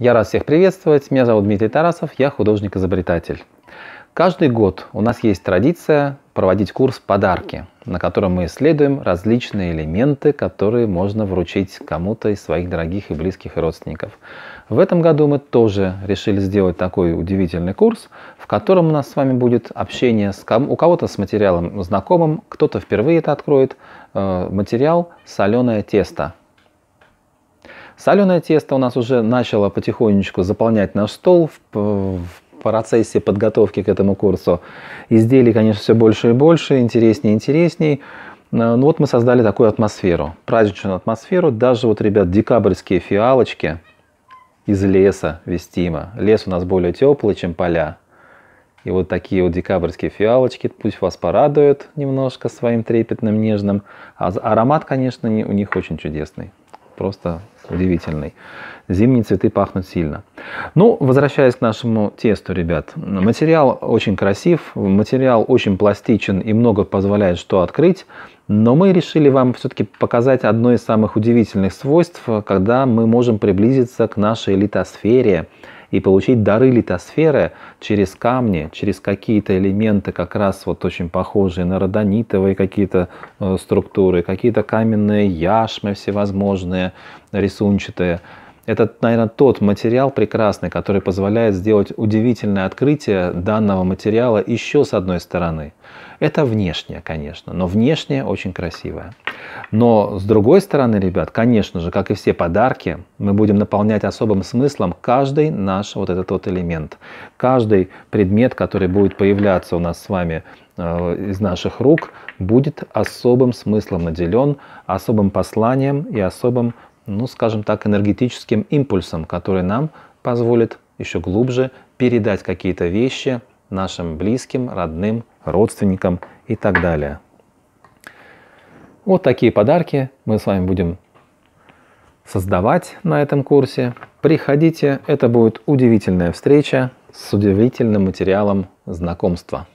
Я рад всех приветствовать. Меня зовут Дмитрий Тарасов, я художник-изобретатель. Каждый год у нас есть традиция проводить курс «Подарки», на котором мы исследуем различные элементы, которые можно вручить кому-то из своих дорогих и близких и родственников. В этом году мы тоже решили сделать такой удивительный курс, в котором у нас с вами будет общение с ком- у кого-то с материалом знакомым, кто-то впервые это откроет, э, материал «Соленое тесто», Соленое тесто у нас уже начало потихонечку заполнять наш стол в, э, процессе подготовки к этому курсу. Изделий, конечно, все больше и больше, интереснее и интересней. Э, ну вот мы создали такую атмосферу, праздничную атмосферу. Даже вот, ребят, декабрьские фиалочки из леса вестима. Лес у нас более теплый, чем поля. И вот такие вот декабрьские фиалочки, пусть вас порадуют немножко своим трепетным, нежным. А аромат, конечно, у них очень чудесный. Просто удивительный. Зимние цветы пахнут сильно. Ну, возвращаясь к нашему тесту, ребят. Материал очень красив, материал очень пластичен и много позволяет что открыть. Но мы решили вам все-таки показать одно из самых удивительных свойств, когда мы можем приблизиться к нашей литосфере – и получить дары литосферы через камни, через какие-то элементы, как раз вот очень похожие на родонитовые какие-то э, структуры, какие-то каменные яшмы всевозможные, рисунчатые. Это, наверное, тот материал прекрасный, который позволяет сделать удивительное открытие данного материала еще с одной стороны. Это внешнее, конечно, но внешнее очень красивое. Но с другой стороны, ребят, конечно же, как и все подарки, мы будем наполнять особым смыслом каждый наш вот этот вот элемент. Каждый предмет, который будет появляться у нас с вами э, из наших рук, будет особым смыслом наделен, особым посланием и особым ну, скажем так, энергетическим импульсом, который нам позволит еще глубже передать какие-то вещи нашим близким, родным, родственникам и так далее. Вот такие подарки мы с вами будем создавать на этом курсе. Приходите, это будет удивительная встреча с удивительным материалом знакомства.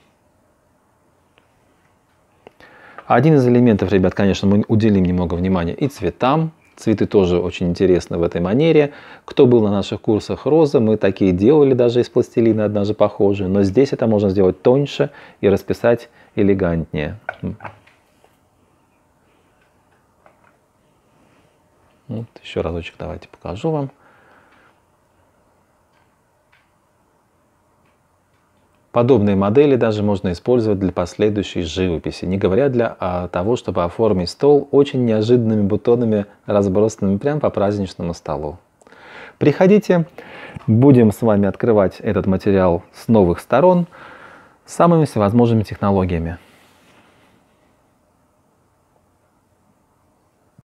Один из элементов, ребят, конечно, мы уделим немного внимания и цветам, Цветы тоже очень интересны в этой манере. Кто был на наших курсах роза, мы такие делали даже из пластилина однажды похожие, но здесь это можно сделать тоньше и расписать элегантнее. Вот, еще разочек давайте покажу вам. Подобные модели даже можно использовать для последующей живописи, не говоря для а, того, чтобы оформить стол очень неожиданными бутонами, разбросанными прямо по праздничному столу. Приходите, будем с вами открывать этот материал с новых сторон, самыми всевозможными технологиями.